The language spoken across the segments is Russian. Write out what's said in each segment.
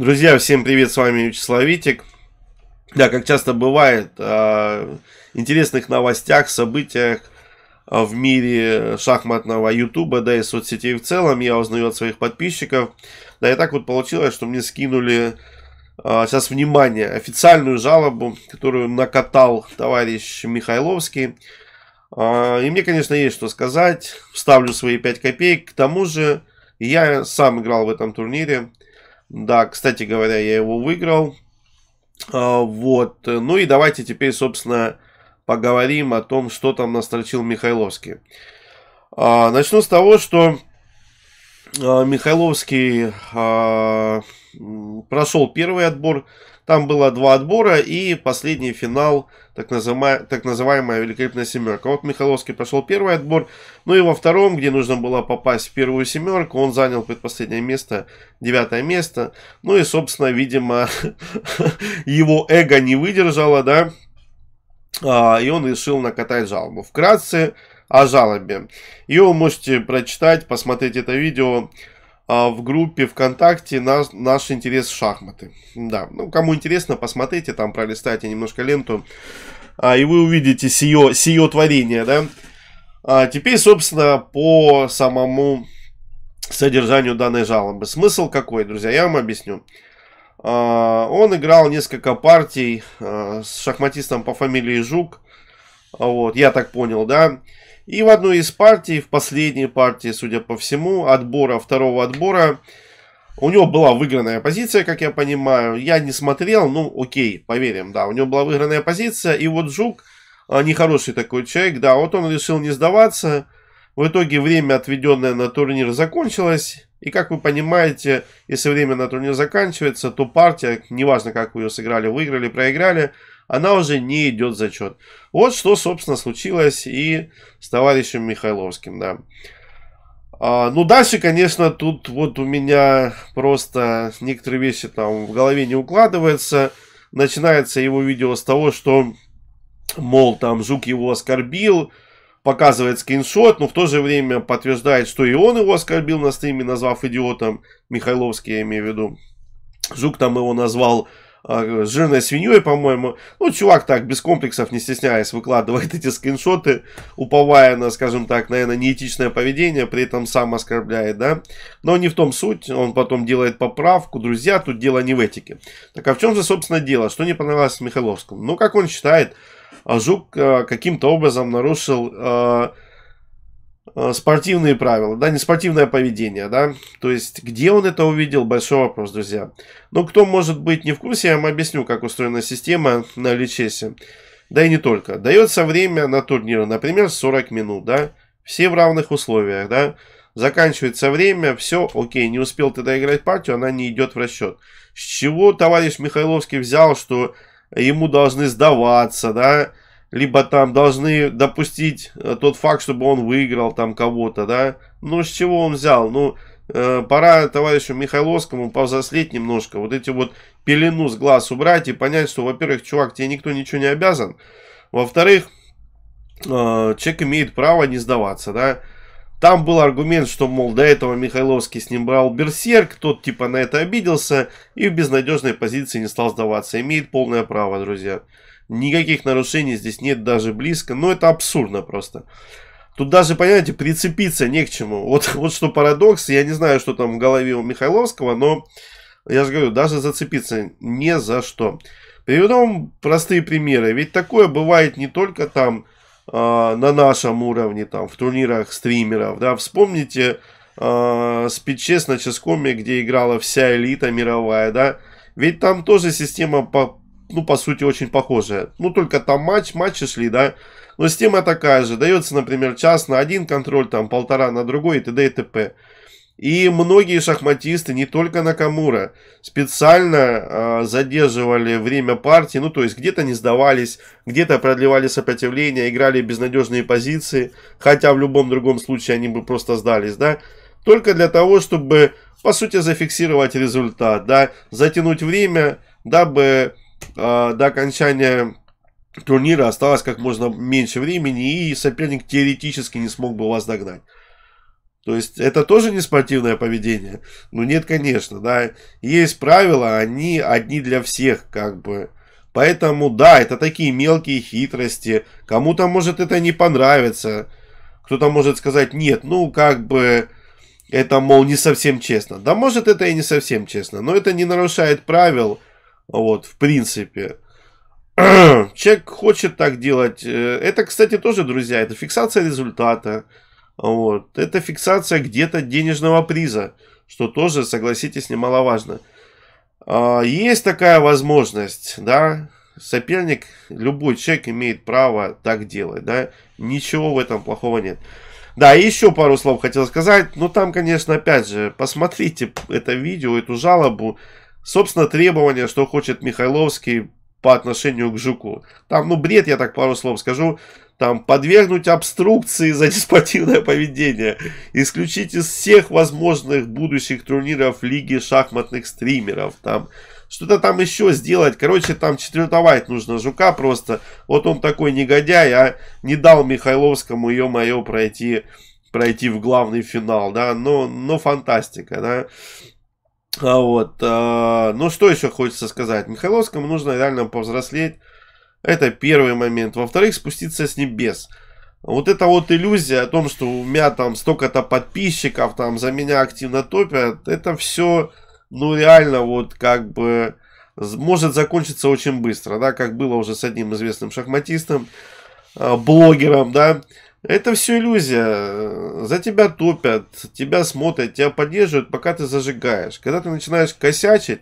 Друзья, всем привет, с вами Вячеслав Витик. Да, как часто бывает, э, интересных новостях, событиях э, в мире шахматного ютуба, да и соцсетей в целом, я узнаю от своих подписчиков. Да и так вот получилось, что мне скинули, э, сейчас внимание, официальную жалобу, которую накатал товарищ Михайловский. И мне, конечно, есть что сказать, вставлю свои 5 копеек, к тому же я сам играл в этом турнире, да, кстати говоря, я его выиграл. А, вот. Э, ну и давайте теперь, собственно, поговорим о том, что там настрочил Михайловский. А, начну с того, что а, Михайловский прошел первый отбор там было два отбора и последний финал, так, называемая, так называемая великолепная семерка. Вот Михайловский прошел первый отбор, ну и во втором, где нужно было попасть в первую семерку, он занял предпоследнее место, девятое место. Ну и, собственно, видимо, его эго не выдержало, да, а, и он решил накатать жалобу. Вкратце о жалобе. Ее вы можете прочитать, посмотреть это видео а, в группе ВКонтакте наш, наш интерес шахматы. Да, ну кому интересно, посмотрите, там пролистайте немножко ленту, а, и вы увидите сие, сие творение, да. А теперь, собственно, по самому содержанию данной жалобы. Смысл какой, друзья, я вам объясню. А, он играл несколько партий а, с шахматистом по фамилии Жук, вот, я так понял, да, и в одной из партий, в последней партии, судя по всему, отбора, второго отбора, у него была выигранная позиция, как я понимаю. Я не смотрел, ну окей, поверим, да, у него была выигранная позиция. И вот Жук, а, нехороший такой человек, да, вот он решил не сдаваться. В итоге время, отведенное на турнир, закончилось. И как вы понимаете, если время на турнир заканчивается, то партия, неважно как вы ее сыграли, выиграли, проиграли – она уже не идет зачет. Вот что, собственно, случилось и с товарищем Михайловским, да. А, ну, дальше, конечно, тут вот у меня просто некоторые вещи там в голове не укладываются. Начинается его видео с того, что, мол, там Жук его оскорбил, показывает скриншот, но в то же время подтверждает, что и он его оскорбил на стриме, назвав идиотом, Михайловский я имею в виду. Жук там его назвал а, с жирной свиньей, по-моему. Ну, чувак так, без комплексов, не стесняясь, выкладывает эти скриншоты, уповая на, скажем так, наверное, неэтичное поведение, при этом сам оскорбляет, да. Но не в том суть, он потом делает поправку, друзья, тут дело не в этике. Так а в чем же, собственно, дело? Что не понравилось Михайловскому? Ну, как он считает, а Жук э, каким-то образом нарушил э, Э, спортивные правила, да, не спортивное поведение, да, то есть где он это увидел, большой вопрос, друзья. Но ну, кто может быть не в курсе, я вам объясню, как устроена система на Личесе, да и не только. Дается время на турниры, например, 40 минут, да, все в равных условиях, да, заканчивается время, все, окей, не успел ты доиграть партию, она не идет в расчет. С чего товарищ Михайловский взял, что ему должны сдаваться, да, либо там должны допустить э, тот факт, чтобы он выиграл там кого-то, да. Ну, с чего он взял? Ну, э, пора товарищу Михайловскому повзрослеть немножко, вот эти вот пелену с глаз убрать и понять, что, во-первых, чувак, тебе никто ничего не обязан, во-вторых, э, человек имеет право не сдаваться, да. Там был аргумент, что, мол, до этого Михайловский с ним брал берсерк, тот типа на это обиделся и в безнадежной позиции не стал сдаваться. Имеет полное право, друзья. Никаких нарушений здесь нет даже близко. Но это абсурдно просто. Тут даже, понимаете, прицепиться не к чему. Вот, вот что парадокс. Я не знаю, что там в голове у Михайловского, но я же говорю, даже зацепиться не за что. Приведем простые примеры. Ведь такое бывает не только там э, на нашем уровне, там в турнирах стримеров. Да? Вспомните э, а, спиче на Ческоме, где играла вся элита мировая. да? Ведь там тоже система по ну, по сути, очень похожая. Ну, только там матч, матчи шли, да. Но система такая же. Дается, например, час на один контроль, там, полтора на другой и т.д. и т.п. И многие шахматисты, не только Накамура, специально э, задерживали время партии, ну то есть где-то не сдавались, где-то продлевали сопротивление, играли безнадежные позиции, хотя в любом другом случае они бы просто сдались, да, только для того, чтобы, по сути, зафиксировать результат, да, затянуть время, дабы Э, до окончания турнира осталось как можно меньше времени, и соперник теоретически не смог бы вас догнать. То есть это тоже не спортивное поведение? Ну нет, конечно, да. Есть правила, они одни для всех, как бы. Поэтому, да, это такие мелкие хитрости. Кому-то может это не понравится. Кто-то может сказать, нет, ну как бы это, мол, не совсем честно. Да может это и не совсем честно, но это не нарушает правил вот, в принципе. Человек хочет так делать. Э, это, кстати, тоже, друзья, это фиксация результата. Вот. Это фиксация где-то денежного приза, что тоже, согласитесь, немаловажно. А, есть такая возможность, да, соперник, любой человек имеет право так делать, да, ничего в этом плохого нет. Да, еще пару слов хотел сказать, ну там, конечно, опять же, посмотрите это видео, эту жалобу, Собственно, требования, что хочет Михайловский по отношению к Жуку. Там, ну, бред, я так пару слов скажу. Там, подвергнуть обструкции за деспотивное поведение. Исключить из всех возможных будущих турниров Лиги шахматных стримеров. Там, что-то там еще сделать. Короче, там четвертовать нужно Жука просто. Вот он такой негодяй, а не дал Михайловскому ее мое пройти пройти в главный финал, да, но, но фантастика, да. А вот, а, ну что еще хочется сказать? Михайловскому нужно реально повзрослеть. Это первый момент. Во-вторых, спуститься с небес. Вот эта вот иллюзия о том, что у меня там столько-то подписчиков, там за меня активно топят, это все, ну реально вот как бы может закончиться очень быстро, да, как было уже с одним известным шахматистом, а, блогером, да, это все иллюзия. За тебя топят, тебя смотрят, тебя поддерживают, пока ты зажигаешь. Когда ты начинаешь косячить,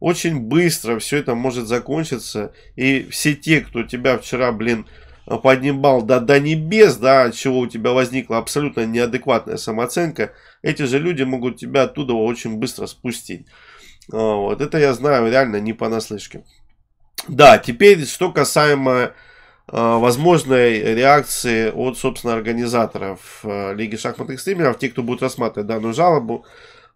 очень быстро все это может закончиться. И все те, кто тебя вчера, блин, поднимал до, до небес, да, от чего у тебя возникла абсолютно неадекватная самооценка, эти же люди могут тебя оттуда очень быстро спустить. А, вот, это я знаю реально не понаслышке. Да, теперь что касаемо Э, возможной реакции от, собственно, организаторов э, Лиги шахматных стримеров, тех, кто будет рассматривать данную жалобу.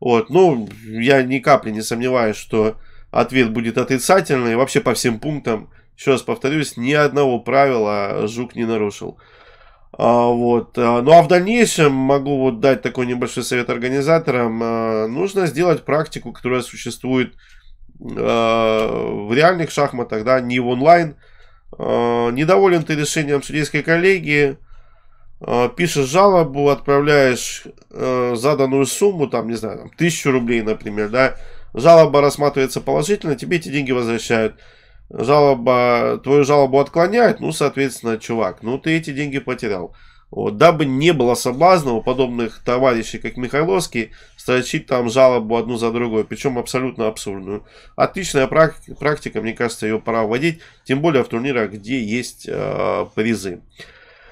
Вот. Ну, я ни капли не сомневаюсь, что ответ будет отрицательный. Вообще по всем пунктам, еще раз повторюсь, ни одного правила Жук не нарушил. А, вот. А, ну а в дальнейшем могу вот дать такой небольшой совет организаторам. А, нужно сделать практику, которая существует э, в реальных шахматах, да, не в онлайн, Э, недоволен ты решением судейской коллегии, э, пишешь жалобу, отправляешь э, заданную сумму, там, не знаю, там, тысячу рублей, например, да, жалоба рассматривается положительно, тебе эти деньги возвращают. Жалоба, твою жалобу отклоняют, ну, соответственно, чувак, ну, ты эти деньги потерял. Вот, дабы не было соблазна у подобных товарищей, как Михайловский, строчить там жалобу одну за другой, причем абсолютно абсурдную. Отличная практика, практика мне кажется, ее пора вводить, тем более в турнирах, где есть э, призы.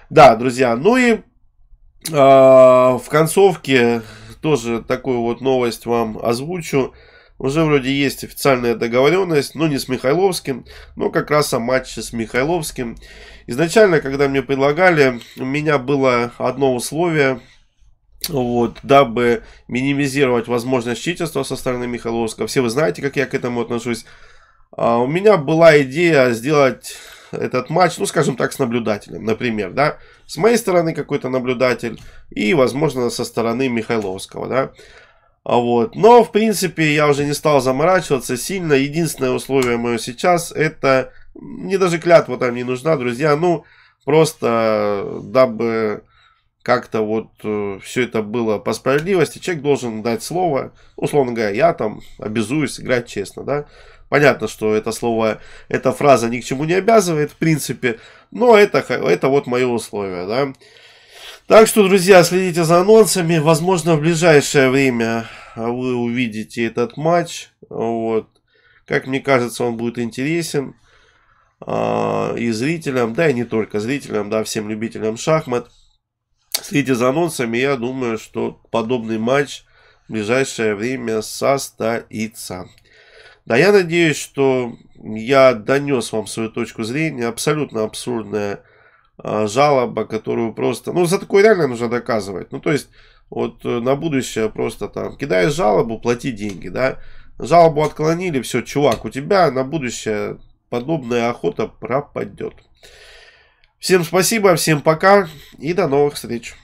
Да, друзья, ну и э, в концовке тоже такую вот новость вам озвучу. Уже вроде есть официальная договоренность, но не с Михайловским, но как раз о матче с Михайловским. Изначально, когда мне предлагали, у меня было одно условие, вот, дабы минимизировать возможность читерства со стороны Михайловского. Все вы знаете, как я к этому отношусь. А у меня была идея сделать этот матч, ну, скажем так, с наблюдателем, например, да, с моей стороны какой-то наблюдатель и, возможно, со стороны Михайловского, да. А вот. Но, в принципе, я уже не стал заморачиваться сильно. Единственное условие мое сейчас, это... Мне даже клятва там не нужна, друзья. Ну, просто, дабы как-то вот э, все это было по справедливости, человек должен дать слово, условно говоря, я там обязуюсь играть честно, да. Понятно, что это слово, эта фраза ни к чему не обязывает, в принципе, но это, это вот мое условие, да. Так что, друзья, следите за анонсами. Возможно, в ближайшее время а вы увидите этот матч. Вот. Как мне кажется, он будет интересен а, и зрителям, да и не только зрителям, да, всем любителям шахмат. Следите за анонсами, я думаю, что подобный матч в ближайшее время состоится. Да, я надеюсь, что я донес вам свою точку зрения. Абсолютно абсурдная а, жалоба, которую просто... Ну, за такое реально нужно доказывать. Ну, то есть, вот э, на будущее просто там, кидаешь жалобу, плати деньги, да. Жалобу отклонили, все, чувак, у тебя на будущее подобная охота пропадет. Всем спасибо, всем пока и до новых встреч.